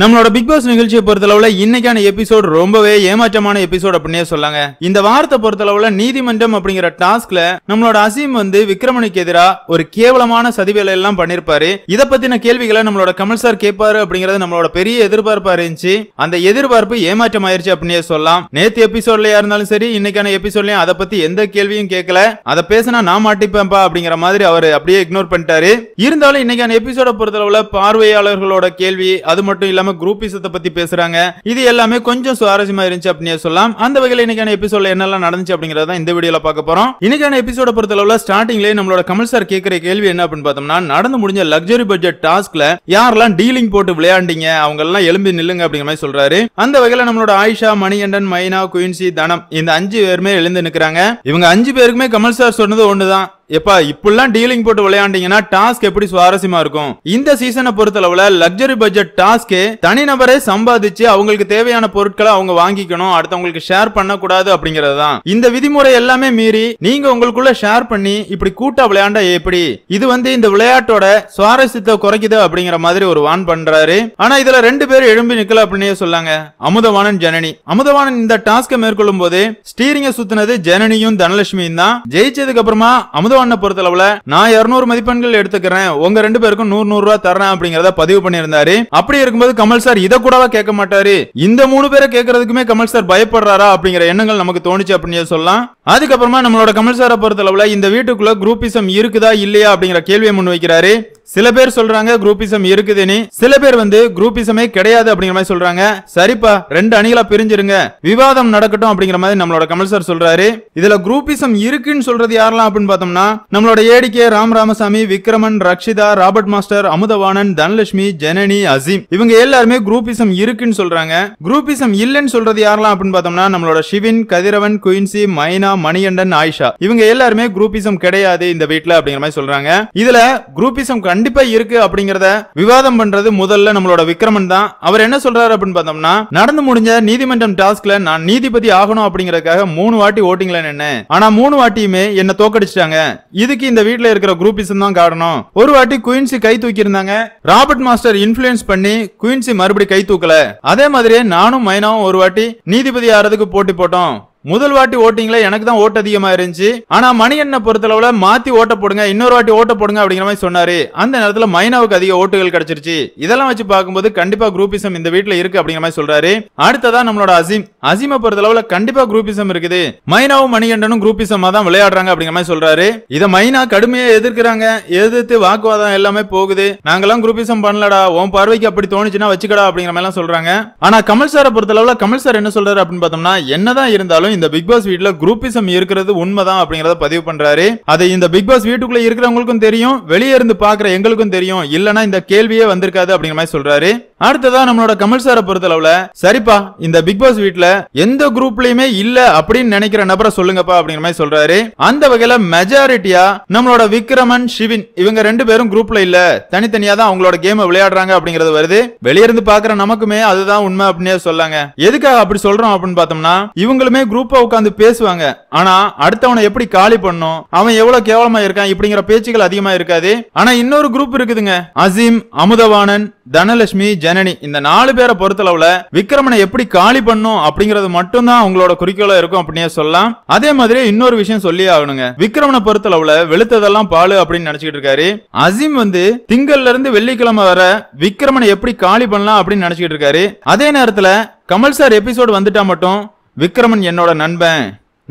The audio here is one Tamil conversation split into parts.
நம்மளோட பிக் பாஸ் நிகழ்ச்சியை பொறுத்தளவுல இன்னைக்கான எபிசோடு ரொம்பவே ஏமாற்றமான எபிசோட் அப்படின்னே சொல்லாங்க இந்த வாரத்தை பொறுத்தளவுல நீதிமன்றம் அப்படிங்கிற டாஸ்க்ல நம்மளோட அசீம் வந்து விக்ரமனுக்கு எதிராக ஒரு கேவலமான சதிவேலை எல்லாம் பண்ணிருப்பாரு இதை பத்தின கேள்விகளை நம்மளோட கமல் சார் கேட்பாரு அப்படிங்கறது நம்மளோட பெரிய எதிர்பார்ப்பா இருந்துச்சு அந்த எதிர்பார்ப்பு ஏமாற்றம் ஆயிருச்சு அப்படின்னே சொல்லலாம் நேத்து எபிசோட்லயா இருந்தாலும் சரி இன்னைக்கான எபிசோட்லயும் அதை பத்தி எந்த கேள்வியும் கேட்கல அதை பேசினா நான் மாட்டிப்பேன்பா அப்படிங்கிற மாதிரி அவர் அப்படியே இக்னோர் பண்ணிட்டாரு இருந்தாலும் இன்னைக்கான எபிசோட பொறுத்தளவுல பார்வையாளர்களோட கேள்வி அது மட்டும் இல்லாம இல்லாம குரூப்பிசத்தை பத்தி பேசுறாங்க இது எல்லாமே கொஞ்சம் சுவாரஸ்யமா இருந்துச்சு அப்படின்னு சொல்லலாம் அந்த வகையில் இன்னைக்கான எபிசோட்ல என்னெல்லாம் நடந்துச்சு அப்படிங்கறத இந்த வீடியோல பார்க்க போறோம் இன்னைக்கான எபிசோட அளவுல ஸ்டார்டிங்ல நம்மளோட கமல் சார் கேட்கிற கேள்வி என்ன அப்படின்னு பார்த்தோம்னா நடந்து முடிஞ்ச லக்ஸரி பட்ஜெட் டாஸ்க்ல யாரெல்லாம் டீலிங் போட்டு விளையாண்டீங்க அவங்க எல்லாம் எழும்பி நில்லுங்க அப்படிங்கிற மாதிரி சொல்றாரு அந்த வகையில நம்மளோட ஆயிஷா மணிகண்டன் மைனா குயின்சி தனம் இந்த அஞ்சு பேருமே எழுந்து நிக்கிறாங்க இவங்க அஞ்சு பேருக்குமே கமல் சார் சொன்னது ஒண்ணுதான் எப்பா இப்படிலாம் டீலிங் போட்டு விளையாண்டீங்கன்னா டாஸ்க் எப்படி சுவாரஸ்யமா இருக்கும் இந்த சீசனை பொறுத்தளவுல லக்ஸரி பட்ஜெட் டாஸ்கே தனிநபரே சம்பாதிச்சு அவங்களுக்கு தேவையான பொருட்களை அவங்க வாங்கிக்கணும் அடுத்தவங்களுக்கு ஷேர் பண்ணக்கூடாது அப்படிங்கிறது தான் இந்த விதிமுறை எல்லாமே மீறி நீங்க உங்களுக்குள்ள ஷேர் பண்ணி இப்படி கூட்டா விளையாண்டா எப்படி இது வந்து இந்த விளையாட்டோட சுவாரஸ்யத்தை குறைக்குது அப்படிங்கிற மாதிரி ஒரு வான் பண்றாரு ஆனா இதுல ரெண்டு பேரும் எழும்பி நிக்கல அப்படின்னே சொல்லாங்க அமுதவாணன் ஜனனி அமுதவாணன் இந்த டாஸ்கை மேற்கொள்ளும் போது ஸ்டீரிங்க சுத்தினது ஜனனியும் தனலட்சுமியும் தான் ஜெயிச்சதுக்கு அப்புறமா அமுத பகவானை பொறுத்தளவுல நான் இருநூறு மதிப்பெண்கள் எடுத்துக்கிறேன் உங்க ரெண்டு பேருக்கும் நூறு நூறு ரூபாய் தரேன் அப்படிங்கறத பதிவு பண்ணியிருந்தாரு அப்படி இருக்கும்போது கமல் சார் இதை கூடவா கேட்க மாட்டாரு இந்த மூணு பேரை கேட்கறதுக்குமே கமல் சார் பயப்படுறாரா அப்படிங்கிற எண்ணங்கள் நமக்கு தோணுச்சு அப்படின்னு சொல்லலாம் அதுக்கப்புறமா நம்மளோட கமல் சாரை பொறுத்தளவுல இந்த வீட்டுக்குள்ள குரூப்பிசம் இருக்குதா இல்லையா அப்படிங்கிற கேள்வியை முன் வைக்கிறாரு சில பேர் சொல்றாங்க குரூப்பிசம் இருக்குதுன்னு சில பேர் வந்து குரூப்பிசமே கிடையாது அப்படிங்கிற மாதிரி சொல்றாங்க சரிப்பா ரெண்டு அணிகளா பிரிஞ்சிருங்க விவாதம் நடக்கட்டும் அப்படிங்கிற மாதிரி நம்மளோட கமல் சார் சொல்றாரு இதுல குரூப்பிசம் இருக்குன்னு சொல்றது யாரெல்லாம் அப்படின்னு பார்த்தோம்னா நம்மளோட ADK Ram Ramasamy Vikraman Rachitha Robert master Amudhavanan Dhanalakshmi Janani Azeem இவங்க எல்லாருமே குரூப்பிசம் இருக்குன்னு சொல்றாங்க குரூப்பிசம் இல்லைன்னு சொல்றது யாரெல்லாம் அப்படின்னு பார்த்தோம்னா நம்மளோட சிவின் கதிரவன் குயின்சி மைனா மணிகண்டன் ஆயிஷா இவங்க எல்லாருமே குரூப்பிசம் கிடையாது இந்த வீட்டுல அப்படிங்கிற மாதிரி சொல்றாங்க இதுல குரூப்பிசம் கண்டிப்பா இருக்கு அப்படிங்கறத விவாதம் பண்றது முதல்ல நம்மளோட விக்ரமன் தான் அவர் என்ன சொல்றாரு அப்படின்னு பார்த்தோம்னா நடந்து முடிஞ்ச நீதிமன்றம் டாஸ்க்ல நான் நீதிபதி ஆகணும் அப்படிங்கறதுக்காக மூணு வாட்டி ஓட்டிங்ல நின்னு ஆனா மூணு வாட்டியுமே என்ன தோக்கடிச்சிட்டாங்க இதுக்கு இந்த வீட்டுல இருக்கிற குரூபிசம் தான் காரணம் ஒரு வாட்டி குயின்சி கை தூக்கி இருந்தாங்க ராபர்ட் மாஸ்டர் இன்ஃபுளுயன்ஸ் பண்ணி குயின்சி மறுபடி கை தூக்கல அதே மாதிரியே நானும் மைனாவும் ஒரு வாட்டி நீதிபதி ஆறதுக்கு போட்டி போட்டோம் முதல் வாட்டி ஓட்டிங்களே எனக்கு தான் ஓட்டு அதிகமா இருந்துச்சு ஆனா மணி என்ன பொறுத்தளவுல மாத்தி ஓட்ட போடுங்க இன்னொரு வாட்டி ஓட்ட போடுங்க அப்படிங்கிற மாதிரி சொன்னாரு அந்த நேரத்துல மைனாவுக்கு அதிக ஓட்டுகள் கிடைச்சிருச்சு இதெல்லாம் வச்சு பார்க்கும்போது கண்டிப்பா குரூபிசம் இந்த வீட்டுல இருக்கு அப்படிங்கிற மாதிரி சொல்றாரு அடுத்ததா நம்மளோட அசிம் அசீமை பொறுத்தளவுல கண்டிப்பா குரூப்பிசம் இருக்குது மைனாவும் மணிகண்டனும் குரூபிசமா தான் விளையாடுறாங்க அப்படிங்கிற மாதிரி சொல்றாரு இதை மைனா கடுமையா எதிர்க்கிறாங்க எதிர்த்து வாக்குவாதம் எல்லாமே போகுது நாங்கெல்லாம் குரூபிசம் பண்ணலடா உன் பார்வைக்கு அப்படி தோணுச்சுன்னா வச்சுக்கடா அப்படிங்கிற மாதிரி சொல்றாங்க ஆனா கமல் சாரை பொறுத்தளவுல கமல் சார் என்ன சொல்றாரு அப்படின்னு பார்த்தோம்னா என்னதான் இருந்தாலும் இந்த பிக் பாஸ் வீட்டுல குரூப்பிசம் இருக்கிறது உண்மைதான் அப்படிங்கறத பதிவு பண்றாரு அதை இந்த பிக் பாஸ் வீட்டுக்குள்ள இருக்கிறவங்களுக்கும் தெரியும் வெளியே இருந்து பாக்குற எங்களுக்கும் தெரியும் இல்லனா இந்த கேள்வியே வந்திருக்காது அப்படிங்கிற மாதிரி சொல்றாரு அடுத்ததா நம்மளோட கமல் சாரை பொறுத்தளவுல சரிப்பா இந்த பிக் பாஸ் வீட்டுல எந்த குரூப்லயுமே இல்ல அப்படின்னு நினைக்கிற நபரை சொல்லுங்கப்பா அப்படிங்கிற மாதிரி சொல்றாரு அந்த வகையில மெஜாரிட்டியா நம்மளோட விக்ரமன் சிவின் இவங்க ரெண்டு பேரும் குரூப்ல இல்ல தனித்தனியா தான் அவங்களோட கேம் விளையாடுறாங்க அப்படிங்கறது வருது வெளியிருந்து பாக்குற நமக்குமே அதுதான் உண்மை அப்படின்னே சொல்லாங்க எதுக்காக அப்படி சொல்றோம் அப்படின்னு பார்த்தோம்னா இவங்களுமே குரூப்பா உட்காந்து பேசுவாங்க ஆனா அடுத்தவனை எப்படி காலி பண்ணும் அவன் எவ்வளவு கேவலமா இருக்கான் இப்படிங்கிற பேச்சுகள் அதிகமா இருக்காது ஆனா இன்னொரு குரூப் இருக்குதுங்க அசீம் அமுதவாணன் தனலட்சுமி ஜனனி இந்த நாலு பேரை பொறுத்தளவுல விக்ரமனை எப்படி காலி பண்ணும் அப்படிங்கறது மட்டும் தான் அவங்களோட குறிக்கோளா இருக்கும் அப்படின்னே சொல்லலாம் அதே மாதிரி இன்னொரு விஷயம் சொல்லி ஆகணுங்க விக்ரமனை பொறுத்தளவுல வெளுத்ததெல்லாம் பாலு அப்படின்னு நினைச்சுக்கிட்டு இருக்காரு அசீம் வந்து திங்கள்ல இருந்து வெள்ளிக்கிழமை வர விக்ரமனை எப்படி காலி பண்ணலாம் அப்படின்னு நினைச்சுக்கிட்டு இருக்காரு அதே நேரத்துல கமல் சார் எபிசோடு வந்துட்டா மட்டும் விக்ரமன் என்னோட நண்பன்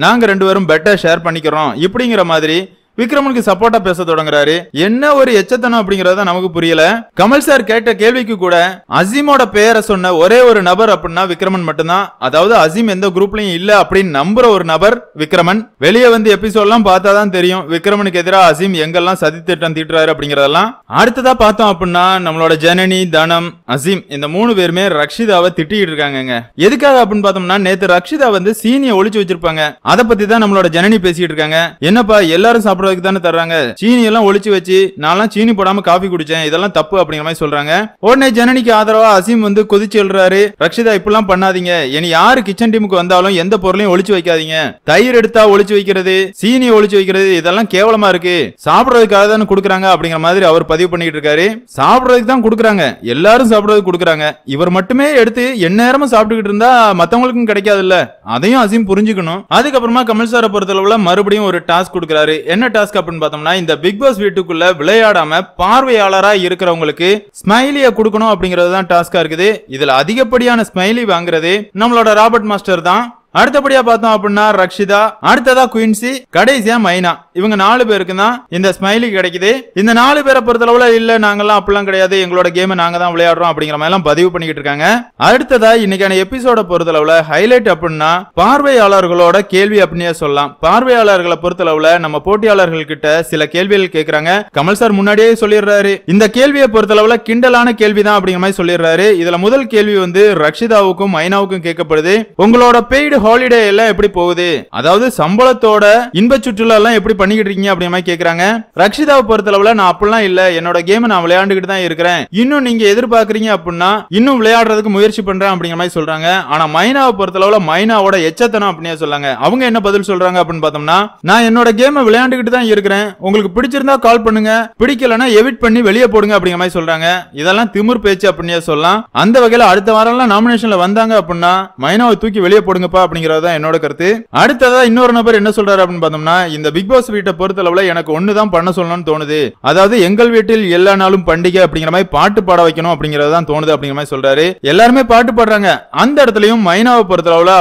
நாங்க ரெண்டு பேரும் பெட்டர் ஷேர் பண்ணிக்கிறோம் இப்படிங்கிற மாதிரி விக்ரமனுக்கு சப்போர்ட்டா பேச தொடங்குறாரு என்ன ஒரு எச்சத்தனம் அப்படிங்கறத நமக்கு புரியல கமல் சார் கேட்ட கேள்விக்கு கூட அசீமோட பெயரை சொன்ன ஒரே ஒரு நபர் அப்படின்னா விக்ரமன் மட்டும்தான் அதாவது அசீம் எந்த குரூப்லயும் இல்ல அப்படின்னு நம்புற ஒரு நபர் விக்ரமன் வெளியே வந்து எபிசோட்லாம் பார்த்தாதான் தெரியும் விக்ரமனுக்கு எதிராக அசீம் எங்கெல்லாம் சதி திட்டம் தீட்டுறாரு அப்படிங்கறதெல்லாம் அடுத்ததா பார்த்தோம் அப்படின்னா நம்மளோட ஜனனி தனம் அசீம் இந்த மூணு பேருமே ரக்ஷிதாவை திட்டிட்டு இருக்காங்க எதுக்காக அப்படின்னு பார்த்தோம்னா நேத்து ரக்ஷிதா வந்து சீனியை ஒழிச்சு வச்சிருப்பாங்க அதை பத்தி தான் நம்மளோட ஜனனி பேசிட்டு இருக்காங்க என்னப்பா எல்லாரும் சாப்பிட சாப்பிட்றதுக்கு தானே தர்றாங்க சீனி எல்லாம் ஒழிச்சு வச்சு நான்லாம் சீனி போடாம காஃபி குடிச்சேன் இதெல்லாம் தப்பு அப்படிங்கிற மாதிரி சொல்றாங்க உடனே ஜனனிக்கு ஆதரவா அசீம் வந்து கொதிச்சு எழுறாரு ரக்ஷிதா இப்படிலாம் பண்ணாதீங்க இனி யாரு கிச்சன் டீமுக்கு வந்தாலும் எந்த பொருளையும் ஒழிச்சு வைக்காதீங்க தயிர் எடுத்தா ஒழிச்சு வைக்கிறது சீனி ஒழிச்சு வைக்கிறது இதெல்லாம் கேவலமா இருக்கு சாப்பிட்றதுக்காக தானே கொடுக்குறாங்க அப்படிங்கிற மாதிரி அவர் பதிவு பண்ணிட்டு இருக்காரு சாப்பிட்றதுக்கு தான் கொடுக்குறாங்க எல்லாரும் சாப்பிடுறதுக்கு கொடுக்குறாங்க இவர் மட்டுமே எடுத்து எந்நேரமும் சாப்பிட்டுக்கிட்டு இருந்தா மத்தவங்களுக்கும் கிடைக்காது இல்ல அதையும் அசீம் புரிஞ்சுக்கணும் அதுக்கப்புறமா கமல் சாரை பொறுத்தளவுல மறுபடியும் ஒரு டாஸ்க் கொடுக்குறாரு என்ன டாஸ்க் அப்படின்னு பார்த்தோம்னா இந்த பிக் பாஸ் வீட்டுக்குள்ள விளையாடாம பார்வையாளராக இருக்கிறவங்களுக்கு ஸ்மைலியை கொடுக்கணும் அப்படிங்கிறது தான் டாஸ்கா இருக்குது இதுல அதிகப்படியான ஸ்மைலி வாங்குறது நம்மளோட ராபர்ட் மாஸ்டர் தான் அடுத்தபடியா பார்த்தோம் அப்படின்னா ரக்ஷிதா அடுத்ததா குயின்சி கடைசியா மைனா இவங்க நாலு பேருக்கு தான் இந்த ஸ்மைலி கிடைக்குது இந்த நாலு பேரை பொறுத்தளவுல இல்ல நாங்கெல்லாம் அப்படிலாம் கிடையாது எங்களோட கேம் நாங்க தான் விளையாடுறோம் அப்படிங்கிற மாதிரி எல்லாம் பதிவு பண்ணிக்கிட்டு இருக்காங்க அடுத்ததா இன்னைக்கான எபிசோட பொறுத்தளவுல ஹைலைட் அப்படின்னா பார்வையாளர்களோட கேள்வி அப்படின்னே சொல்லலாம் பார்வையாளர்களை பொறுத்தளவுல நம்ம போட்டியாளர்கள் கிட்ட சில கேள்விகள் கேட்கிறாங்க கமல் சார் முன்னாடியே சொல்லிடுறாரு இந்த கேள்வியை பொறுத்தளவுல கிண்டலான கேள்விதான் அப்படிங்கிற மாதிரி சொல்லிடுறாரு இதுல முதல் கேள்வி வந்து ரக்ஷிதாவுக்கும் மைனாவுக்கும் கேட்கப்படுது உங்களோட பெய்டு ஹாலிடே எல்லாம் எப்படி போகுது அதாவது சம்பளத்தோட இன்ப சுற்றுலா எல்லாம் எப்படி பண்ணிக்கிட்டு இருக்கீங்க அப்படிங்கிற மாதிரி கேக்குறாங்க ரக்ஷிதாவை பொறுத்தளவுல நான் அப்படிலாம் இல்ல என்னோட கேம் நான் விளையாண்டுகிட்டு தான் இருக்கிறேன் இன்னும் நீங்க எதிர்பார்க்கறீங்க அப்படின்னா இன்னும் விளையாடுறதுக்கு முயற்சி பண்றேன் அப்படிங்கிற மாதிரி சொல்றாங்க ஆனா மைனாவை பொறுத்தளவுல மைனாவோட எச்சத்தனம் அப்படின்னே சொல்றாங்க அவங்க என்ன பதில் சொல்றாங்க அப்படின்னு பார்த்தோம்னா நான் என்னோட கேம் விளையாண்டுகிட்டு தான் இருக்கிறேன் உங்களுக்கு பிடிச்சிருந்தா கால் பண்ணுங்க பிடிக்கலன்னா எவிட் பண்ணி வெளியே போடுங்க அப்படிங்கிற மாதிரி சொல்றாங்க இதெல்லாம் திமிர் பேச்சு அப்படின்னே சொல்லலாம் அந்த வகையில அடுத்த வாரம்லாம் நாமினேஷன்ல வந்தாங்க அப்படின்னா மைனாவை தூக்கி வெளியே போடுங்கப்பா அப்படிங்கறது என்னோட கருத்து அடுத்ததா இன்னொரு நபர் என்ன சொல்றாரு அப்படின்னு பார்த்தோம்னா இந்த பிக் பாஸ் வீட்டை எனக்கு ஒண்ணுதான் பண்ண சொல்லணும்னு தோணுது அதாவது எங்கள் வீட்டில் எல்லா நாளும் பண்டிகை அப்படிங்கிற மாதிரி பாட்டு பாட வைக்கணும் தோணுது அப்படிங்கிற மாதிரி சொல்றாரு எல்லாருமே பாட்டு பாடுறாங்க அந்த இடத்துலயும் மைனாவை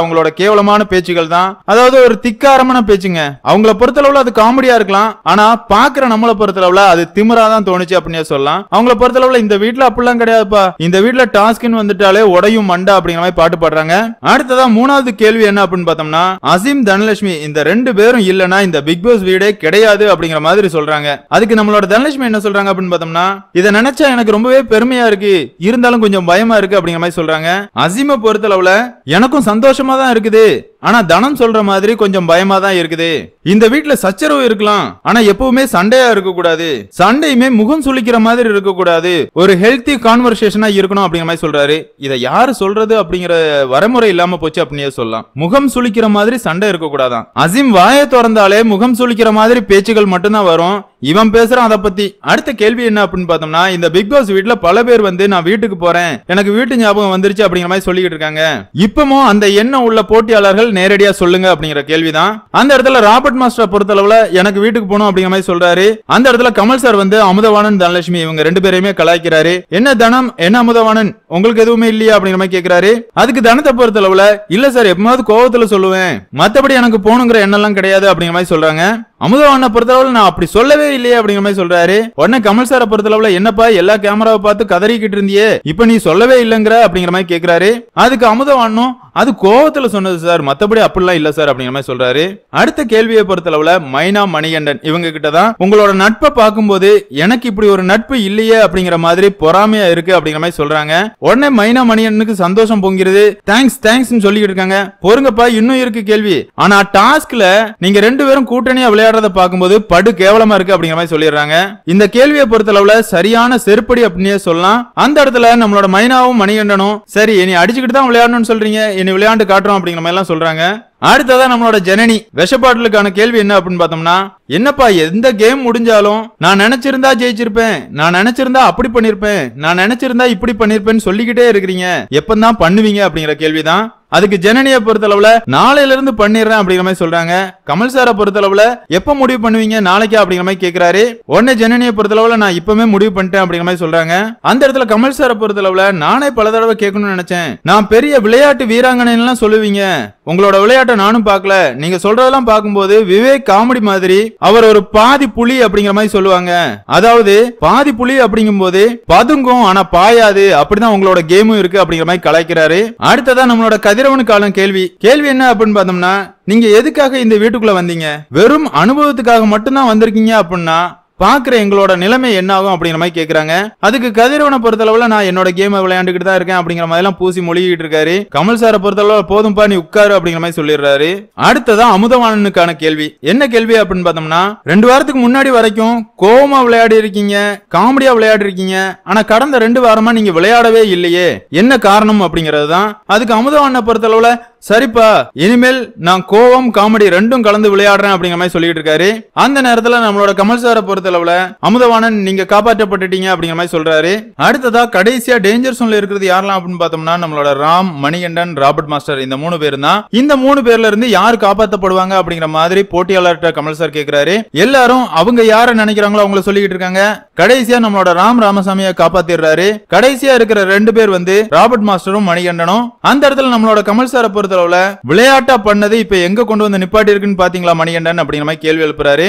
அவங்களோட கேவலமான பேச்சுகள் தான் அதாவது ஒரு திக்காரமான பேச்சுங்க அவங்கள அளவுல அது காமெடியா இருக்கலாம் ஆனா பாக்குற நம்மளை அளவுல அது திமிரா தான் தோணுச்சு அப்படின்னு சொல்லலாம் அவங்கள அளவுல இந்த வீட்டுல அப்படிலாம் கிடையாதுப்பா இந்த வீட்டுல டாஸ்க்னு வந்துட்டாலே உடையும் மண்டா அப்படிங்கிற மாதிரி பாட்டு பாடுறாங்க அடுத்ததான் மூணாவது கேள்வி கேள்வி என்ன அப்படின்னு பார்த்தோம்னா அசீம் தனலட்சுமி இந்த ரெண்டு பேரும் இல்லனா இந்த பிக் பாஸ் வீடே கிடையாது அப்படிங்கிற மாதிரி சொல்றாங்க அதுக்கு நம்மளோட தனலட்சுமி என்ன சொல்றாங்க அப்படின்னு பார்த்தோம்னா இதை நினைச்சா எனக்கு ரொம்பவே பெருமையா இருக்கு இருந்தாலும் கொஞ்சம் பயமா இருக்கு அப்படிங்கிற மாதிரி சொல்றாங்க அசீமை பொறுத்தளவுல எனக்கும் சந்தோஷமா தான் இருக்குது ஆனா தனம் சொல்ற மாதிரி கொஞ்சம் பயமா தான் இருக்குது இந்த வீட்டுல சச்சரவு இருக்கலாம் ஆனா எப்பவுமே சண்டையா இருக்க கூடாது சண்டையுமே முகம் சுளிக்கிற மாதிரி இருக்க கூடாது ஒரு ஹெல்த்தி கான்வர்சேஷனா இருக்கணும் அப்படிங்கிற மாதிரி சொல்றாரு இதை யாரு சொல்றது அப்படிங்கிற வரமுறை இல்லாம போச்சு அப்படின்னு சொல்லலாம் முகம் சுளிக்கிற மாதிரி சண்டை இருக்க கூடாதான் அசிம் வாயை திறந்தாலே முகம் சுளிக்கிற மாதிரி பேச்சுகள் மட்டும்தான் வரும் இவன் பேசுறான் அதை பத்தி அடுத்த கேள்வி என்ன அப்படின்னு பார்த்தோம்னா இந்த பிக் பாஸ் வீட்டுல பல பேர் வந்து நான் வீட்டுக்கு போறேன் எனக்கு வீட்டு ஞாபகம் வந்துருச்சு அப்படிங்கிற மாதிரி சொல்லிட்டு இருக்காங்க இப்பமும் அந்த எண்ணம் உள்ள போட்டியாளர்கள் நேரடியா சொல்லுங்க அப்படிங்கிற கேள்விதான் அந்த இடத்துல ராபர்ட் மாஸ்டர் பொறுத்த அளவுல எனக்கு வீட்டுக்கு போகணும் அப்படிங்கிற மாதிரி சொல்றாரு அந்த இடத்துல கமல் சார் வந்து அமுதவாணன் தனலட்சுமி இவங்க ரெண்டு பேரையுமே கலாய்க்கிறாரு என்ன தனம் என்ன அமுதவாணன் உங்களுக்கு எதுவுமே இல்லையா அப்படிங்கிற மாதிரி கேக்குறாரு அதுக்கு தனத்தை அளவுல இல்ல சார் எப்பமாவது கோவத்துல சொல்லுவேன் மத்தபடி எனக்கு போகணுங்கிற எண்ணெல்லாம் கிடையாது அப்படிங்கிற மாதிரி சொல்றாங்க அமுதவான பொறுத்தளவுல நான் அப்படி சொல்லவே இல்லையே அப்படிங்கிற மாதிரி சொல்றாரு உடனே கமல் சாரை பொறுத்தளவுல என்னப்பா எல்லா கேமராவை பார்த்து கதறிக்கிட்டு இருந்தியே இப்ப நீ சொல்லவே இல்லைங்கிற அப்படிங்கிற மாதிரி கேக்குறாரு அதுக்கு அமுதவானும் அது கோவத்துல சொன்னது சார் மத்தபடி அப்படிலாம் இல்ல சார் அப்படிங்கிற மாதிரி சொல்றாரு அடுத்த கேள்வியை பொறுத்தளவுல மைனா மணிகண்டன் இவங்க கிட்டதான் தான் உங்களோட நட்பை பார்க்கும்போது எனக்கு இப்படி ஒரு நட்பு இல்லையே அப்படிங்கிற மாதிரி பொறாமையா இருக்கு அப்படிங்கிற மாதிரி சொல்றாங்க உடனே மைனா மணியனுக்கு சந்தோஷம் பொங்கிறது தேங்க்ஸ் தேங்க்ஸ்னு சொல்லிக்கிட்டு இருக்காங்க பொறுங்கப்பா இன்னும் இருக்கு கேள்வி ஆனா டாஸ்க்ல நீங்க ரெண்டு பேரும் கூட்டணியா விளையாடுறத பார்க்கும்போது படு கேவலமா இருக்கு அப்படிங்கிற மாதிரி சொல்லிடுறாங்க இந்த கேள்வியை அளவுல சரியான செருப்படி அப்படின்னே சொல்லலாம் அந்த இடத்துல நம்மளோட மைனாவும் மணிகண்டனும் சரி இனி அடிச்சுக்கிட்டு தான் விளையாடணும்னு சொல்றீங்க இனி விளையாண்டு காட்டுறோம் அப்படிங்கிற மாதிரி எல்லாம் சொல்றாங்க அடுத்ததான் நம்மளோட ஜனனி விஷப்பாட்டலுக்கான கேள்வி என்ன அப்படின்னு பார்த்தோம்னா என்னப்பா எந்த கேம் முடிஞ்சாலும் நான் நினைச்சிருந்தா ஜெயிச்சிருப்பேன் நான் நினைச்சிருந்தா அப்படி பண்ணிருப்பேன் நான் நினைச்சிருந்தா இப்படி பண்ணிருப்பேன்னு சொல்லிக்கிட்டே இருக்கிறீங்க எப்பந்தான் பண்ணுவீங்க அப்படிங்கிற கேள்விதான் அதுக்கு ஜனனியை பொறுத்தளவுல நாளையில இருந்து பண்ணிடுறேன் அப்படிங்கிற மாதிரி சொல்றாங்க கமல் சாரை பொறுத்தளவுல எப்ப முடிவு பண்ணுவீங்க நாளைக்கா அப்படிங்கிற மாதிரி கேக்குறாரு உடனே ஜனனியை பொறுத்தளவுல நான் இப்பவே முடிவு பண்ணிட்டேன் அப்படிங்கிற மாதிரி சொல்றாங்க அந்த இடத்துல கமல் சாரை பொறுத்தளவுல நானே பல தடவை கேட்கணும்னு நினைச்சேன் நான் பெரிய விளையாட்டு எல்லாம் சொல்லுவீங்க உங்களோட விளையாட்டை நானும் பார்க்கல நீங்க சொல்றதெல்லாம் பார்க்கும்போது விவேக் காமெடி மாதிரி அவர் ஒரு பாதி புலி அப்படிங்கிற மாதிரி சொல்லுவாங்க அதாவது பாதி புலி அப்படிங்கும் போது பதுங்கும் ஆனா பாயாது அப்படிதான் உங்களோட கேமும் இருக்கு அப்படிங்கிற மாதிரி கலாய்க்கிறாரு அடுத்ததான் நம்மளோட கதிரவனுக்கு ஆளும் கேள்வி கேள்வி என்ன அப்படின்னு பார்த்தோம்னா நீங்க எதுக்காக இந்த வீட்டுக்குள்ள வந்தீங்க வெறும் அனுபவத்துக்காக மட்டும்தான் வந்திருக்கீங்க அப்படின்னா பாக்குற எங்களோட நிலைமை என்ன ஆகும் அப்படிங்கிற மாதிரி கேக்குறாங்க அதுக்கு கதிரவனை பொறுத்தளவுல நான் என்னோட கேமை விளையாண்டுக்கிட்டு தான் இருக்கேன் அப்படிங்கிற மாதிரி எல்லாம் பூசி மொழிகிட்டு இருக்காரு கமல் சாரை பொறுத்தளவுல போதும்பா நீ உட்காரு அப்படிங்கிற மாதிரி சொல்லிடுறாரு அடுத்ததான் அமுதவாணனுக்கான கேள்வி என்ன கேள்வி அப்படின்னு பார்த்தோம்னா ரெண்டு வாரத்துக்கு முன்னாடி வரைக்கும் கோவமா விளையாடி இருக்கீங்க காமெடியா விளையாடி இருக்கீங்க ஆனா கடந்த ரெண்டு வாரமா நீங்க விளையாடவே இல்லையே என்ன காரணம் அப்படிங்கறது தான் அதுக்கு அமுதவாணனை பொறுத்தளவுல சரிப்பா இனிமேல் நான் கோவம் காமெடி ரெண்டும் கலந்து விளையாடுறேன் அப்படிங்கிற மாதிரி சொல்லிட்டு இருக்காரு அந்த நேரத்துல நம்மளோட கமல் சாரை பொறுத்தளவுல அமுதவாணன் நீங்க காப்பாற்றப்பட்டுட்டீங்க அப்படிங்கிற மாதிரி சொல்றாரு அடுத்ததா கடைசியா டேஞ்சர் சோன்ல இருக்கிறது யாரெல்லாம் அப்படின்னு பார்த்தோம்னா நம்மளோட ராம் மணிகண்டன் ராபர்ட் மாஸ்டர் இந்த மூணு பேர் தான் இந்த மூணு பேர்ல இருந்து யார் காப்பாற்றப்படுவாங்க அப்படிங்கிற மாதிரி போட்டியாளர்கிட்ட கமல் சார் கேட்கிறாரு எல்லாரும் அவங்க யார நினைக்கிறாங்களோ அவங்கள சொல்லிக்கிட்டு இருக்காங்க கடைசியா நம்மளோட ராம் ராமசாமியை காப்பாத்திடுறாரு கடைசியா இருக்கிற ரெண்டு பேர் வந்து ராபர்ட் மாஸ்டரும் மணிகண்டனும் அந்த இடத்துல நம்மளோட கமல் சாரை பொறுத்த பொறுத்தளவுல விளையாட்டா பண்ணதை இப்ப எங்க கொண்டு வந்து நிப்பாட்டி இருக்குன்னு பாத்தீங்களா மணிகண்டன் அப்படிங்கிற மாதிரி கேள்வி எழுப்புறாரு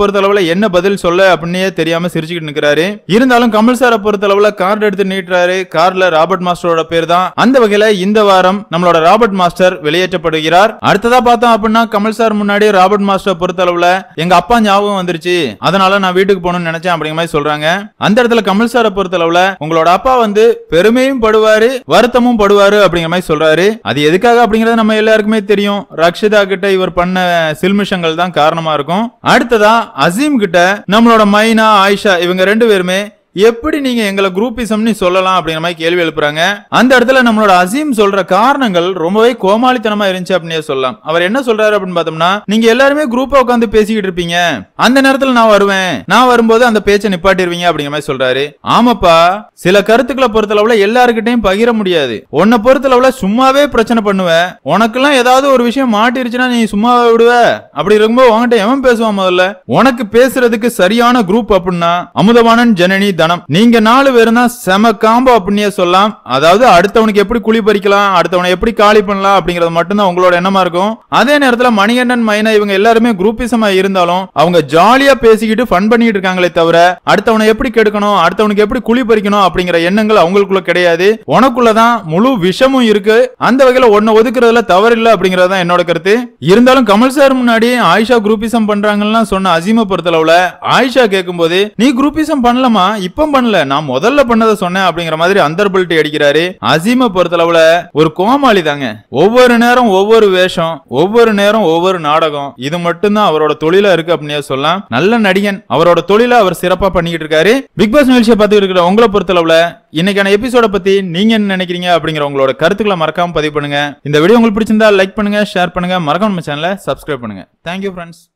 பொறுத்த அளவுல என்ன பதில் சொல்ல அப்படின்னே தெரியாம சிரிச்சுக்கிட்டு நிக்கிறாரு இருந்தாலும் கமல் சார பொறுத்த அளவுல கார்டு எடுத்து நீட்டுறாரு கார்ல ராபர்ட் மாஸ்டரோட பேர் தான் அந்த வகையில இந்த வாரம் நம்மளோட ராபர்ட் மாஸ்டர் வெளியேற்றப்படுகிறார் அடுத்ததா பார்த்தோம் அப்படின்னா கமல் சார் முன்னாடி ராபர்ட் மாஸ்டர் பொறுத்த அளவுல எங்க அப்பா ஞாபகம் வந்துருச்சு அதனால நான் வீட்டுக்கு போகணும்னு நினைச்சேன் அப்படிங்கிற மாதிரி சொல்றாங்க அந்த இடத்துல கமல் சார பொறுத்த அளவுல உங்களோட அப்பா வந்து பெருமையும் படுவாரு வருத்தமும் படுவாரு அப்படிங்கிற மாதிரி சொல்றாரு அது எதுக்காக அப்படிங்கறது நம்ம எல்லாருக்குமே தெரியும் ரக்ஷிதா கிட்ட இவர் பண்ண சில்மிஷங்கள் தான் காரணமா இருக்கும் அடுத்ததா அசீம் கிட்ட நம்மளோட மைனா ஆயிஷா இவங்க ரெண்டு பேருமே எப்படி நீங்க எங்களை குரூப்பிசம்னு சொல்லலாம் அப்படிங்கிற மாதிரி கேள்வி எழுப்புறாங்க அந்த இடத்துல நம்மளோட அசீம் சொல்ற காரணங்கள் ரொம்பவே கோமாளித்தனமா இருந்துச்சு அப்படின்னு சொல்லலாம் அவர் என்ன சொல்றாரு அப்படின்னு பார்த்தோம்னா நீங்க எல்லாருமே குரூப்பா உட்காந்து பேசிக்கிட்டு இருப்பீங்க அந்த நேரத்துல நான் வருவேன் நான் வரும்போது அந்த பேச்சை நிப்பாட்டிருவீங்க அப்படிங்கிற மாதிரி சொல்றாரு ஆமாப்பா சில கருத்துக்களை பொறுத்தளவுல எல்லாருக்கிட்டையும் பகிர முடியாது உன்னை பொறுத்தளவுல சும்மாவே பிரச்சனை பண்ணுவேன் எல்லாம் ஏதாவது ஒரு விஷயம் மாட்டிருச்சுன்னா நீ சும்மாவே விடுவ அப்படி இருக்கும்போது உன்கிட்ட எவன் பேசுவான் முதல்ல உனக்கு பேசுறதுக்கு சரியான குரூப் அப்படின்னா அமுதவானன் ஜனனி தனம் நீங்க நாலு பேரும் தான் செம காம்போ அப்படின்னு சொல்லலாம் அதாவது அடுத்தவனுக்கு எப்படி குழி பறிக்கலாம் அடுத்தவனை எப்படி காலி பண்ணலாம் அப்படிங்கறது மட்டும்தான் உங்களோட எண்ணமா இருக்கும் அதே நேரத்துல மணிகண்டன் மைனா இவங்க எல்லாருமே குரூப்பிசமா இருந்தாலும் அவங்க ஜாலியா பேசிக்கிட்டு ஃபன் பண்ணிட்டு இருக்காங்களே தவிர அடுத்தவனை எப்படி கெடுக்கணும் அடுத்தவனுக்கு எப்படி குழி பறிக்கணும் அப்படிங்கிற எண்ணங்கள் அவங்களுக்குள்ள கிடையாது உனக்குள்ளதான் முழு விஷமும் இருக்கு அந்த வகையில ஒன்னு ஒதுக்குறதுல இல்லை அப்படிங்கறது தான் என்னோட கருத்து இருந்தாலும் கமல் சார் முன்னாடி ஆயிஷா குரூப்பிசம் பண்றாங்கன்னு சொன்ன அசீமை பொறுத்தளவுல ஆயிஷா கேட்கும் போது நீ குரூப்பிசம் பண்ணலாமா இப்ப பண்ணல நான் முதல்ல பண்ணதை சொன்னேன் அப்படிங்கிற மாதிரி அந்தர்பல்ட்டி அடிக்கிறாரு அசீமை பொறுத்தளவுல ஒரு கோமாளி தாங்க ஒவ்வொரு நேரம் ஒவ்வொரு வேஷம் ஒவ்வொரு நேரம் ஒவ்வொரு நாடகம் இது மட்டும்தான் அவரோட தொழிலா இருக்கு அப்படின்னே சொல்லலாம் நல்ல நடிகன் அவரோட தொழிலை அவர் சிறப்பா பண்ணிக்கிட்டு இருக்காரு பிக் பாஸ் நிகழ்ச்சியை பார்த்து இருக்கிற உங்களை பொறுத்தளவுல இன்னைக்கான எபிசோட பத்தி நீங்க என்ன நினைக்கிறீங்க அப்படிங்கிற உங்களோட கருத்துக்களை மறக்காம பதிவு பண்ணுங்க இந்த வீடியோ உங்களுக்கு பிடிச்சிருந்தா லைக் பண்ணுங்க ஷேர் பண்ணுங்க மறக்காம நம்ம சேனலை சப்ஸ்கிரைப் பண்ணுங்க தேங்க்யூ ஃப்ரெண்ட்ஸ்